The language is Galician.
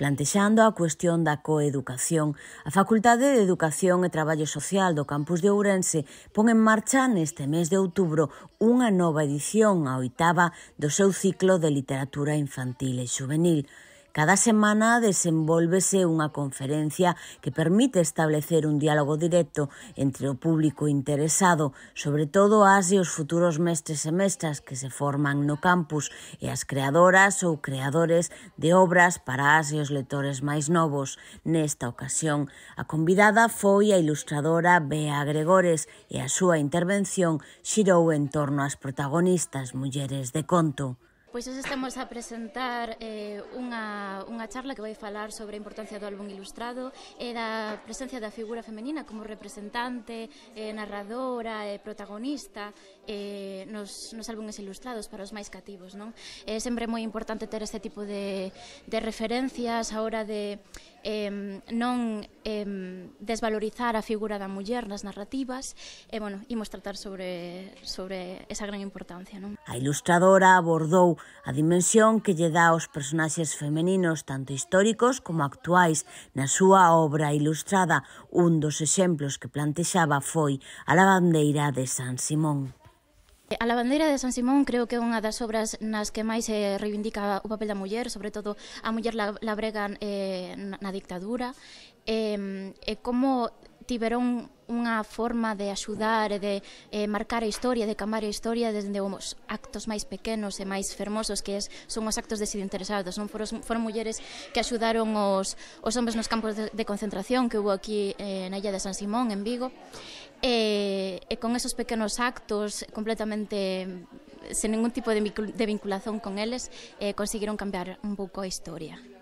Plantexando a cuestión da coeducación, a Facultade de Educación e Traballo Social do Campus de Ourense pon en marcha neste mes de outubro unha nova edición, a oitava, do seu ciclo de literatura infantil e juvenil. Cada semana desenvolvese unha conferencia que permite establecer un diálogo directo entre o público interesado, sobre todo as e os futuros mestres e mestras que se forman no campus e as creadoras ou creadores de obras para as e os lectores máis novos. Nesta ocasión, a convidada foi a ilustradora Bea Gregores e a súa intervención xirou en torno ás protagonistas mulleres de conto. Pois hoxe estamos a presentar eh, unha, unha charla que vai falar sobre a importancia do álbum ilustrado e da presencia da figura femenina como representante, eh, narradora e eh, protagonista eh, nos, nos álbumes ilustrados para os máis cativos. Non? É sempre moi importante ter este tipo de, de referencias a hora de eh, non eh, desvalorizar a figura da muller nas narrativas e, eh, bueno, imos tratar sobre, sobre esa gran importancia. Non? A ilustradora abordou a dimensión que lle dá aos personaxes femeninos tanto históricos como actuais na súa obra ilustrada. Un dos exemplos que plantexaba foi a lavandeira de San Simón. Eh, a bandeira de San Simón creo que é unha das obras nas que máis se eh, reivindica o papel da muller, sobre todo a muller labrega eh, na dictadura, eh, eh, como tiveron unha forma de axudar e de eh, marcar a historia, de camar a historia desde os actos máis pequenos e máis fermosos que es, son os actos desinteresados. Non foron, foron mulleres que axudaron os, os hombres nos campos de, de concentración que hubo aquí eh, na Illa de San Simón, en Vigo, e, e con esos pequenos actos completamente sen ningún tipo de vinculación con eles eh, conseguiron cambiar un pouco a historia.